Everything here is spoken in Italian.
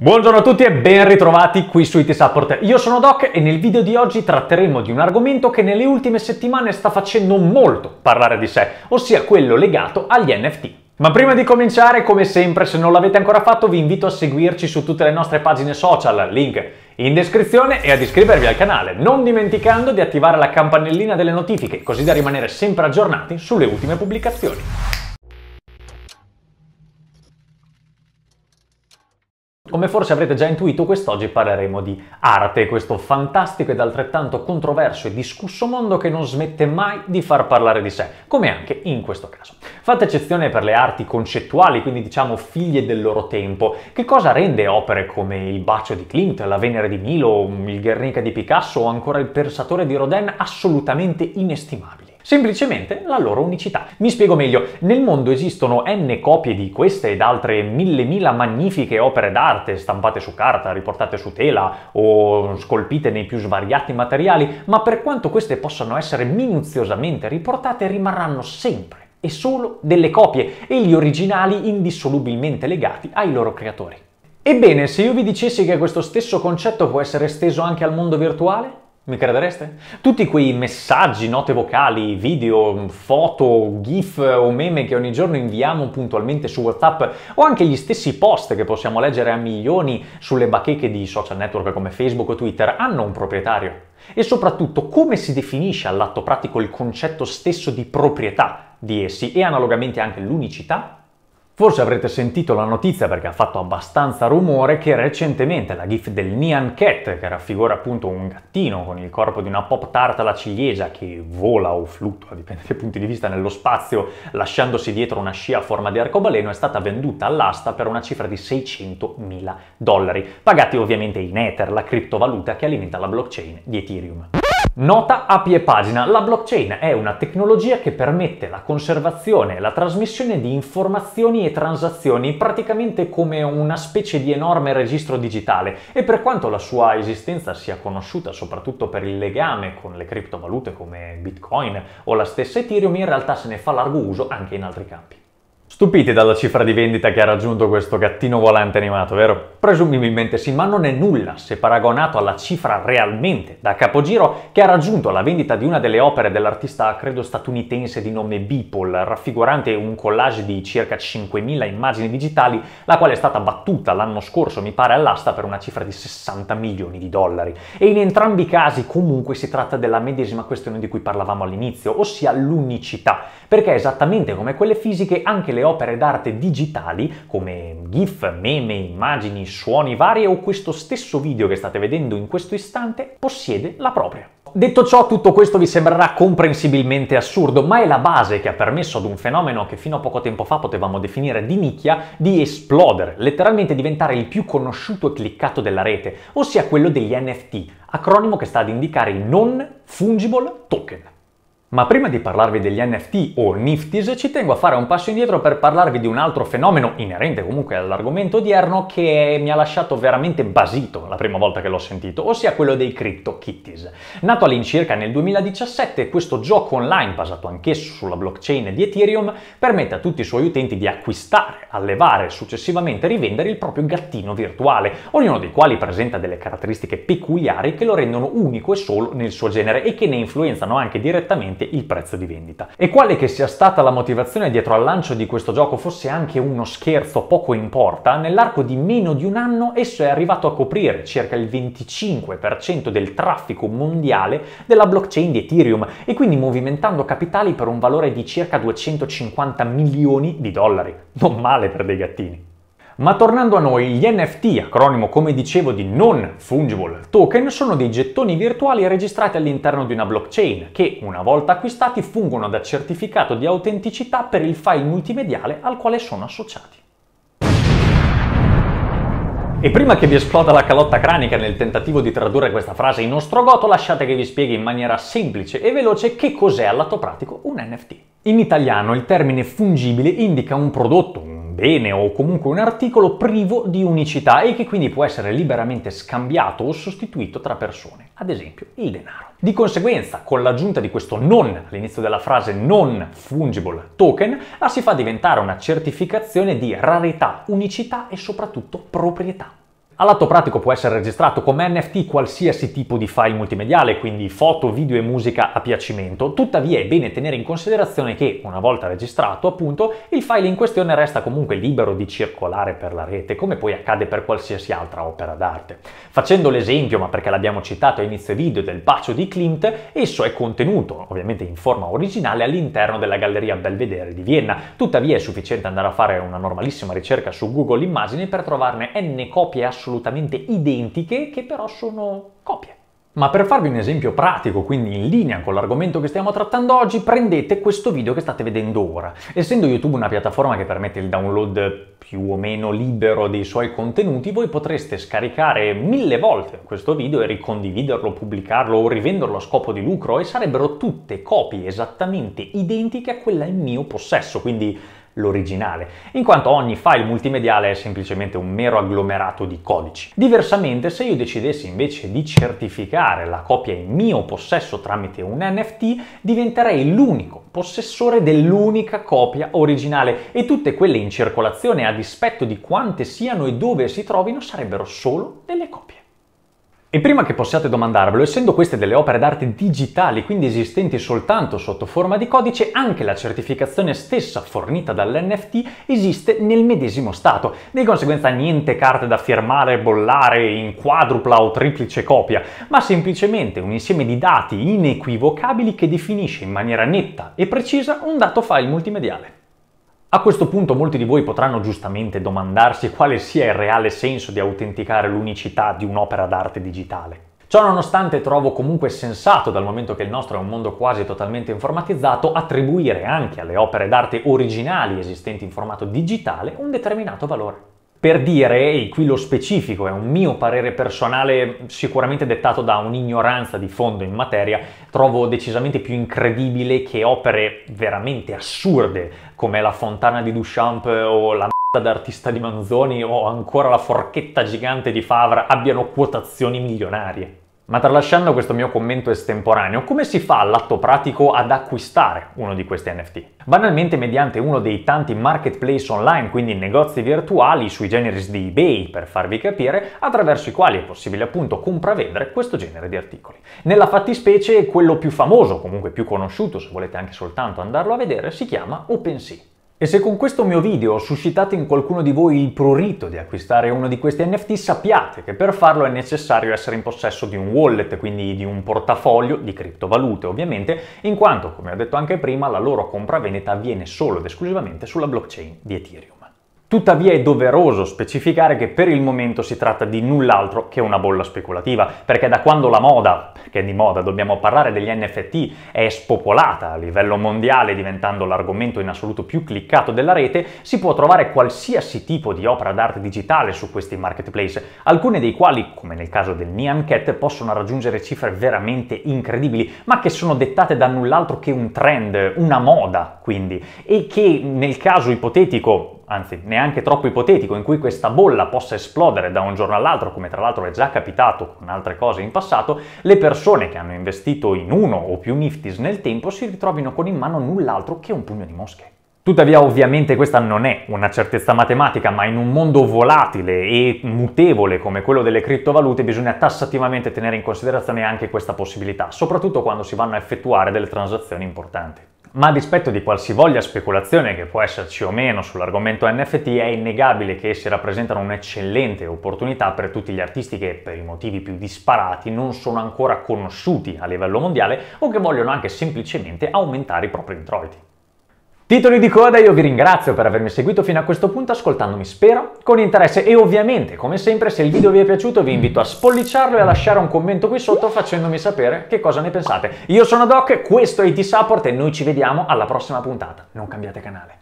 Buongiorno a tutti e ben ritrovati qui su IT Support. Io sono Doc e nel video di oggi tratteremo di un argomento che nelle ultime settimane sta facendo molto parlare di sé, ossia quello legato agli NFT. Ma prima di cominciare, come sempre, se non l'avete ancora fatto, vi invito a seguirci su tutte le nostre pagine social, link in descrizione e ad iscrivervi al canale, non dimenticando di attivare la campanellina delle notifiche, così da rimanere sempre aggiornati sulle ultime pubblicazioni. Come forse avrete già intuito, quest'oggi parleremo di arte, questo fantastico ed altrettanto controverso e discusso mondo che non smette mai di far parlare di sé, come anche in questo caso. Fatta eccezione per le arti concettuali, quindi diciamo figlie del loro tempo, che cosa rende opere come Il bacio di Clint, La Venere di Milo, Il Guernica di Picasso o ancora Il Persatore di Rodin assolutamente inestimabili? semplicemente la loro unicità. Mi spiego meglio, nel mondo esistono n copie di queste ed altre mille mila magnifiche opere d'arte stampate su carta, riportate su tela o scolpite nei più svariati materiali, ma per quanto queste possano essere minuziosamente riportate rimarranno sempre e solo delle copie e gli originali indissolubilmente legati ai loro creatori. Ebbene, se io vi dicessi che questo stesso concetto può essere esteso anche al mondo virtuale? Mi credereste? Tutti quei messaggi, note vocali, video, foto, gif o meme che ogni giorno inviamo puntualmente su WhatsApp o anche gli stessi post che possiamo leggere a milioni sulle bacheche di social network come Facebook o Twitter hanno un proprietario. E soprattutto come si definisce all'atto pratico il concetto stesso di proprietà di essi e analogamente anche l'unicità Forse avrete sentito la notizia perché ha fatto abbastanza rumore che recentemente la GIF del Nyan Cat, che raffigura appunto un gattino con il corpo di una pop tart alla ciliegia che vola o fluttua, dipende dai punti di vista, nello spazio lasciandosi dietro una scia a forma di arcobaleno, è stata venduta all'asta per una cifra di 600.000 dollari, pagati ovviamente in Ether, la criptovaluta che alimenta la blockchain di Ethereum. Nota a pie pagina, la blockchain è una tecnologia che permette la conservazione e la trasmissione di informazioni e transazioni praticamente come una specie di enorme registro digitale e per quanto la sua esistenza sia conosciuta soprattutto per il legame con le criptovalute come Bitcoin o la stessa Ethereum, in realtà se ne fa largo uso anche in altri campi. Stupiti dalla cifra di vendita che ha raggiunto questo gattino volante animato, vero? Presumibilmente sì, ma non è nulla se paragonato alla cifra realmente da capogiro che ha raggiunto la vendita di una delle opere dell'artista credo statunitense di nome Beeple, raffigurante un collage di circa 5.000 immagini digitali, la quale è stata battuta l'anno scorso, mi pare, all'asta per una cifra di 60 milioni di dollari. E in entrambi i casi comunque si tratta della medesima questione di cui parlavamo all'inizio, ossia l'unicità, perché esattamente come quelle fisiche anche le opere d'arte digitali come GIF, meme, immagini, suoni vari o questo stesso video che state vedendo in questo istante possiede la propria. Detto ciò, tutto questo vi sembrerà comprensibilmente assurdo, ma è la base che ha permesso ad un fenomeno che fino a poco tempo fa potevamo definire di nicchia di esplodere, letteralmente diventare il più conosciuto e cliccato della rete, ossia quello degli NFT, acronimo che sta ad indicare i non fungible token. Ma prima di parlarvi degli NFT o NFTs ci tengo a fare un passo indietro per parlarvi di un altro fenomeno inerente comunque all'argomento odierno che mi ha lasciato veramente basito la prima volta che l'ho sentito, ossia quello dei CryptoKitties. Nato all'incirca nel 2017, questo gioco online basato anch'esso sulla blockchain di Ethereum permette a tutti i suoi utenti di acquistare, allevare e successivamente rivendere il proprio gattino virtuale, ognuno dei quali presenta delle caratteristiche peculiari che lo rendono unico e solo nel suo genere e che ne influenzano anche direttamente ovviamente il prezzo di vendita. E quale che sia stata la motivazione dietro al lancio di questo gioco fosse anche uno scherzo poco importa, nell'arco di meno di un anno esso è arrivato a coprire circa il 25% del traffico mondiale della blockchain di Ethereum e quindi movimentando capitali per un valore di circa 250 milioni di dollari. Non male per dei gattini. Ma tornando a noi, gli NFT, acronimo come dicevo di non fungible token, sono dei gettoni virtuali registrati all'interno di una blockchain che, una volta acquistati, fungono da certificato di autenticità per il file multimediale al quale sono associati. E prima che vi esploda la calotta cranica nel tentativo di tradurre questa frase in ostrogoto, lasciate che vi spieghi in maniera semplice e veloce che cos'è lato pratico un NFT. In italiano il termine fungibile indica un prodotto, un bene o comunque un articolo privo di unicità e che quindi può essere liberamente scambiato o sostituito tra persone, ad esempio il denaro. Di conseguenza, con l'aggiunta di questo non all'inizio della frase non fungible token, la si fa diventare una certificazione di rarità, unicità e soprattutto proprietà. All'atto pratico può essere registrato come NFT qualsiasi tipo di file multimediale, quindi foto, video e musica a piacimento. Tuttavia è bene tenere in considerazione che, una volta registrato, appunto, il file in questione resta comunque libero di circolare per la rete, come poi accade per qualsiasi altra opera d'arte. Facendo l'esempio, ma perché l'abbiamo citato a inizio video, del bacio di Klimt, esso è contenuto, ovviamente in forma originale, all'interno della Galleria Belvedere di Vienna. Tuttavia è sufficiente andare a fare una normalissima ricerca su Google Immagini per trovarne n copie assolute assolutamente identiche che però sono copie. Ma per farvi un esempio pratico, quindi in linea con l'argomento che stiamo trattando oggi, prendete questo video che state vedendo ora. Essendo YouTube una piattaforma che permette il download più o meno libero dei suoi contenuti, voi potreste scaricare mille volte questo video e ricondividerlo, pubblicarlo o rivenderlo a scopo di lucro e sarebbero tutte copie esattamente identiche a quella in mio possesso, quindi l'originale, in quanto ogni file multimediale è semplicemente un mero agglomerato di codici. Diversamente, se io decidessi invece di certificare la copia in mio possesso tramite un NFT, diventerei l'unico possessore dell'unica copia originale e tutte quelle in circolazione, a dispetto di quante siano e dove si trovino, sarebbero solo delle copie. E prima che possiate domandarvelo, essendo queste delle opere d'arte digitali, quindi esistenti soltanto sotto forma di codice, anche la certificazione stessa fornita dall'NFT esiste nel medesimo stato. Di conseguenza niente carte da firmare, bollare in quadrupla o triplice copia, ma semplicemente un insieme di dati inequivocabili che definisce in maniera netta e precisa un dato file multimediale. A questo punto molti di voi potranno giustamente domandarsi quale sia il reale senso di autenticare l'unicità di un'opera d'arte digitale. Ciò nonostante trovo comunque sensato, dal momento che il nostro è un mondo quasi totalmente informatizzato, attribuire anche alle opere d'arte originali esistenti in formato digitale un determinato valore per dire, e qui lo specifico è un mio parere personale sicuramente dettato da un'ignoranza di fondo in materia, trovo decisamente più incredibile che opere veramente assurde come la fontana di Duchamp o la m***a d'artista di Manzoni o ancora la forchetta gigante di Favre abbiano quotazioni milionarie. Ma tralasciando questo mio commento estemporaneo, come si fa all'atto pratico ad acquistare uno di questi NFT? Banalmente mediante uno dei tanti marketplace online, quindi negozi virtuali sui generis di eBay, per farvi capire, attraverso i quali è possibile appunto compravendere questo genere di articoli. Nella fattispecie quello più famoso, comunque più conosciuto, se volete anche soltanto andarlo a vedere, si chiama OpenSea. E se con questo mio video ho suscitato in qualcuno di voi il prurito di acquistare uno di questi NFT, sappiate che per farlo è necessario essere in possesso di un wallet, quindi di un portafoglio di criptovalute ovviamente, in quanto, come ho detto anche prima, la loro compravendita avviene solo ed esclusivamente sulla blockchain di Ethereum. Tuttavia è doveroso specificare che per il momento si tratta di null'altro che una bolla speculativa, perché da quando la moda, perché di moda dobbiamo parlare degli NFT, è spopolata a livello mondiale diventando l'argomento in assoluto più cliccato della rete, si può trovare qualsiasi tipo di opera d'arte digitale su questi marketplace, alcune dei quali, come nel caso del Neon Cat, possono raggiungere cifre veramente incredibili, ma che sono dettate da null'altro che un trend, una moda quindi, e che nel caso ipotetico anzi neanche troppo ipotetico, in cui questa bolla possa esplodere da un giorno all'altro, come tra l'altro è già capitato con altre cose in passato, le persone che hanno investito in uno o più Niftis nel tempo si ritrovino con in mano null'altro che un pugno di mosche. Tuttavia ovviamente questa non è una certezza matematica, ma in un mondo volatile e mutevole come quello delle criptovalute bisogna tassativamente tenere in considerazione anche questa possibilità, soprattutto quando si vanno a effettuare delle transazioni importanti ma a dispetto di qualsivoglia speculazione che può esserci o meno sull'argomento NFT, è innegabile che essi rappresentano un'eccellente opportunità per tutti gli artisti che, per i motivi più disparati, non sono ancora conosciuti a livello mondiale o che vogliono anche semplicemente aumentare i propri introiti. Titoli di coda, io vi ringrazio per avermi seguito fino a questo punto ascoltandomi, spero, con interesse e ovviamente, come sempre, se il video vi è piaciuto vi invito a spollicciarlo e a lasciare un commento qui sotto facendomi sapere che cosa ne pensate. Io sono Doc, questo è IT Support e noi ci vediamo alla prossima puntata. Non cambiate canale.